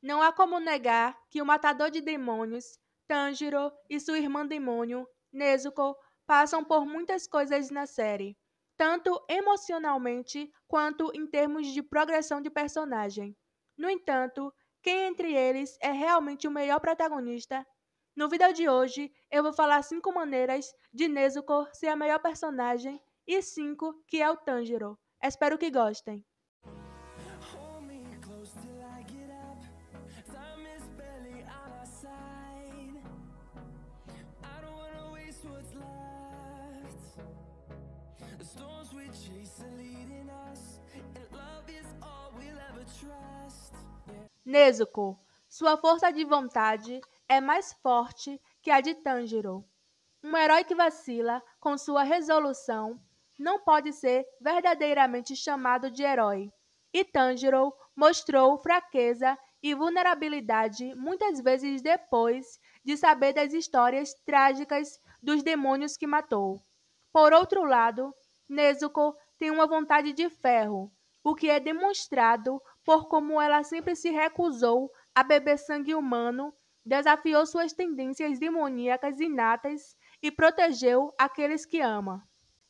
Não há como negar que o matador de demônios, Tanjiro, e sua irmã demônio, Nezuko, passam por muitas coisas na série, tanto emocionalmente quanto em termos de progressão de personagem. No entanto, quem entre eles é realmente o melhor protagonista? No vídeo de hoje, eu vou falar cinco maneiras de Nezuko ser a melhor personagem e cinco que é o Tanjiro. Espero que gostem. Nezuko, sua força de vontade é mais forte que a de Tanjiro. Um herói que vacila com sua resolução não pode ser verdadeiramente chamado de herói. E Tanjiro mostrou fraqueza e vulnerabilidade muitas vezes depois de saber das histórias trágicas dos demônios que matou. Por outro lado, Nezuko tem uma vontade de ferro, o que é demonstrado por como ela sempre se recusou a beber sangue humano, desafiou suas tendências demoníacas inatas e protegeu aqueles que ama.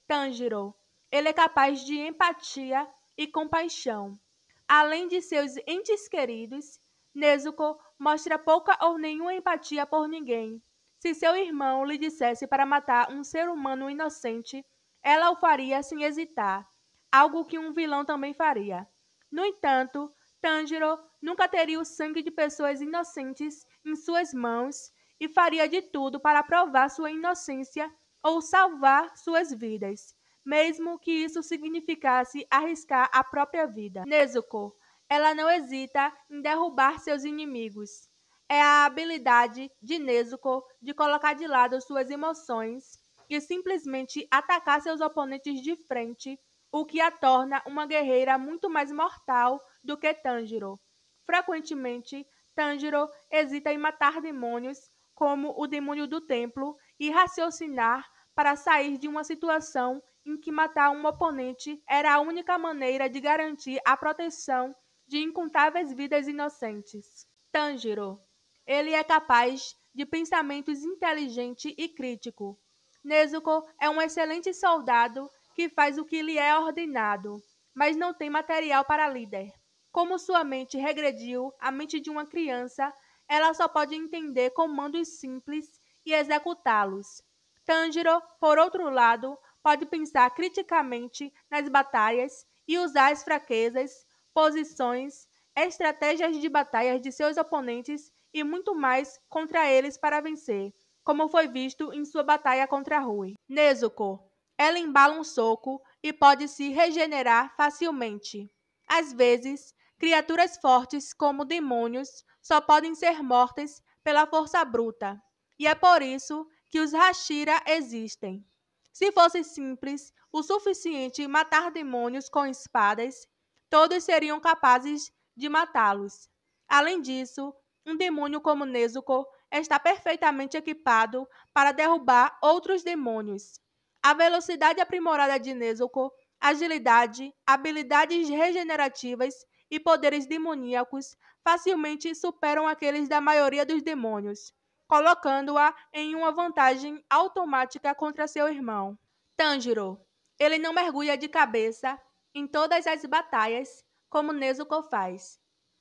Tanjiro, ele é capaz de empatia e compaixão. Além de seus entes queridos, Nezuko mostra pouca ou nenhuma empatia por ninguém. Se seu irmão lhe dissesse para matar um ser humano inocente, ela o faria sem hesitar, algo que um vilão também faria. No entanto, Tanjiro nunca teria o sangue de pessoas inocentes em suas mãos e faria de tudo para provar sua inocência ou salvar suas vidas, mesmo que isso significasse arriscar a própria vida. Nezuko, ela não hesita em derrubar seus inimigos. É a habilidade de Nezuko de colocar de lado suas emoções e simplesmente atacar seus oponentes de frente o que a torna uma guerreira muito mais mortal do que Tanjiro. Frequentemente, Tanjiro hesita em matar demônios, como o demônio do templo, e raciocinar para sair de uma situação em que matar um oponente era a única maneira de garantir a proteção de incontáveis vidas inocentes. Tanjiro. Ele é capaz de pensamentos inteligente e crítico. Nezuko é um excelente soldado que faz o que lhe é ordenado, mas não tem material para líder. Como sua mente regrediu à mente de uma criança, ela só pode entender comandos simples e executá-los. Tanjiro, por outro lado, pode pensar criticamente nas batalhas e usar as fraquezas, posições, estratégias de batalhas de seus oponentes e muito mais contra eles para vencer, como foi visto em sua batalha contra Rui. Nezuko, ela embala um soco e pode se regenerar facilmente. Às vezes, criaturas fortes como demônios só podem ser mortas pela força bruta, e é por isso que os Hashira existem. Se fosse simples o suficiente matar demônios com espadas, todos seriam capazes de matá-los. Além disso, um demônio como Nezuko está perfeitamente equipado para derrubar outros demônios a velocidade aprimorada de Nezuko, agilidade, habilidades regenerativas e poderes demoníacos facilmente superam aqueles da maioria dos demônios, colocando-a em uma vantagem automática contra seu irmão. Tanjiro. Ele não mergulha de cabeça em todas as batalhas como Nezuko faz.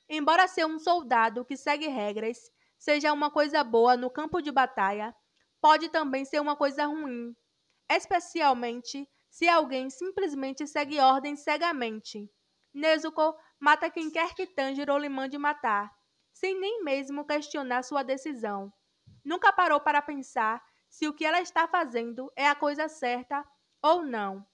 Embora ser um soldado que segue regras seja uma coisa boa no campo de batalha, pode também ser uma coisa ruim especialmente se alguém simplesmente segue ordens cegamente. Nezuko mata quem quer que Tanjiro lhe mande matar, sem nem mesmo questionar sua decisão. Nunca parou para pensar se o que ela está fazendo é a coisa certa ou não.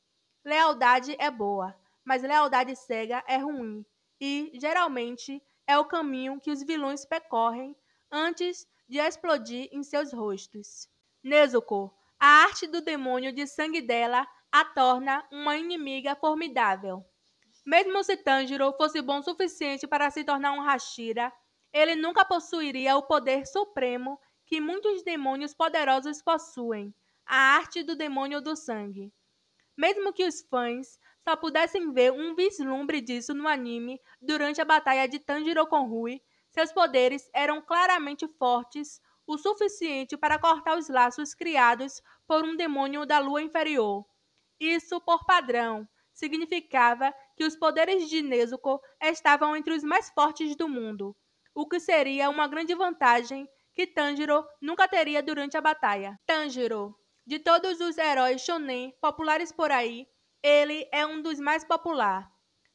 Lealdade é boa, mas lealdade cega é ruim e, geralmente, é o caminho que os vilões percorrem antes de explodir em seus rostos. Nezuko a arte do demônio de sangue dela a torna uma inimiga formidável. Mesmo se Tanjiro fosse bom o suficiente para se tornar um Hashira, ele nunca possuiria o poder supremo que muitos demônios poderosos possuem, a arte do demônio do sangue. Mesmo que os fãs só pudessem ver um vislumbre disso no anime durante a batalha de Tanjiro com Rui, seus poderes eram claramente fortes o suficiente para cortar os laços criados por um demônio da lua inferior. Isso, por padrão, significava que os poderes de Nezuko estavam entre os mais fortes do mundo, o que seria uma grande vantagem que Tanjiro nunca teria durante a batalha. Tanjiro, de todos os heróis shonen populares por aí, ele é um dos mais popular.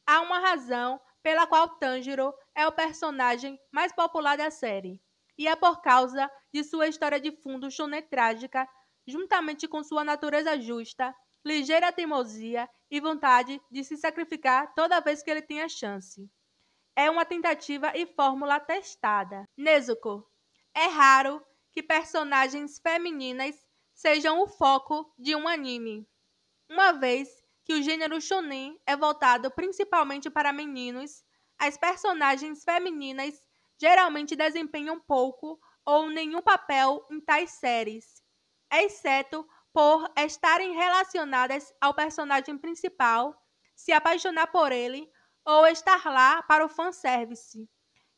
Há uma razão pela qual Tanjiro é o personagem mais popular da série e é por causa de sua história de fundo trágica, juntamente com sua natureza justa, ligeira teimosia e vontade de se sacrificar toda vez que ele tem a chance. É uma tentativa e fórmula testada. Nezuko. É raro que personagens femininas sejam o foco de um anime, uma vez que o gênero shonen é voltado principalmente para meninos, as personagens femininas geralmente desempenham pouco ou nenhum papel em tais séries, exceto por estarem relacionadas ao personagem principal, se apaixonar por ele ou estar lá para o fanservice.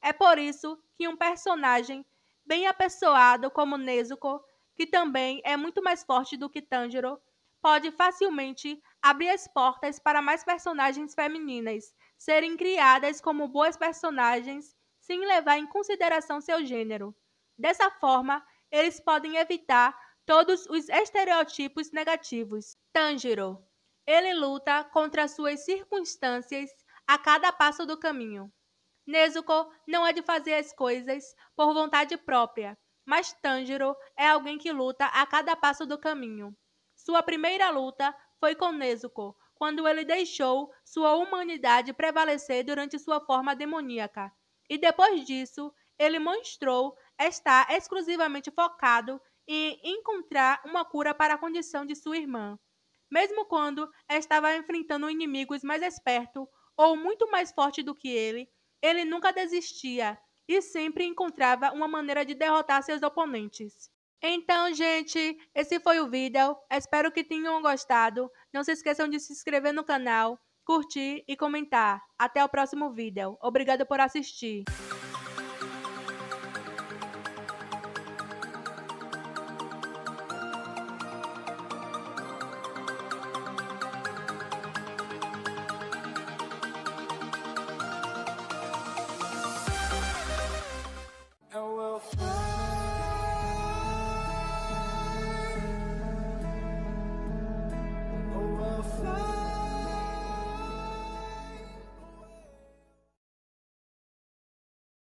É por isso que um personagem bem apessoado como Nezuko, que também é muito mais forte do que Tanjiro, pode facilmente abrir as portas para mais personagens femininas serem criadas como boas personagens sem levar em consideração seu gênero. Dessa forma, eles podem evitar todos os estereotipos negativos. Tanjiro. Ele luta contra suas circunstâncias a cada passo do caminho. Nezuko não é de fazer as coisas por vontade própria, mas Tanjiro é alguém que luta a cada passo do caminho. Sua primeira luta foi com Nezuko, quando ele deixou sua humanidade prevalecer durante sua forma demoníaca e depois disso, ele mostrou estar exclusivamente focado em encontrar uma cura para a condição de sua irmã, mesmo quando estava enfrentando inimigos mais espertos ou muito mais forte do que ele, ele nunca desistia e sempre encontrava uma maneira de derrotar seus oponentes. Então, gente, esse foi o vídeo. Espero que tenham gostado. Não se esqueçam de se inscrever no canal curtir e comentar. Até o próximo vídeo. Obrigada por assistir.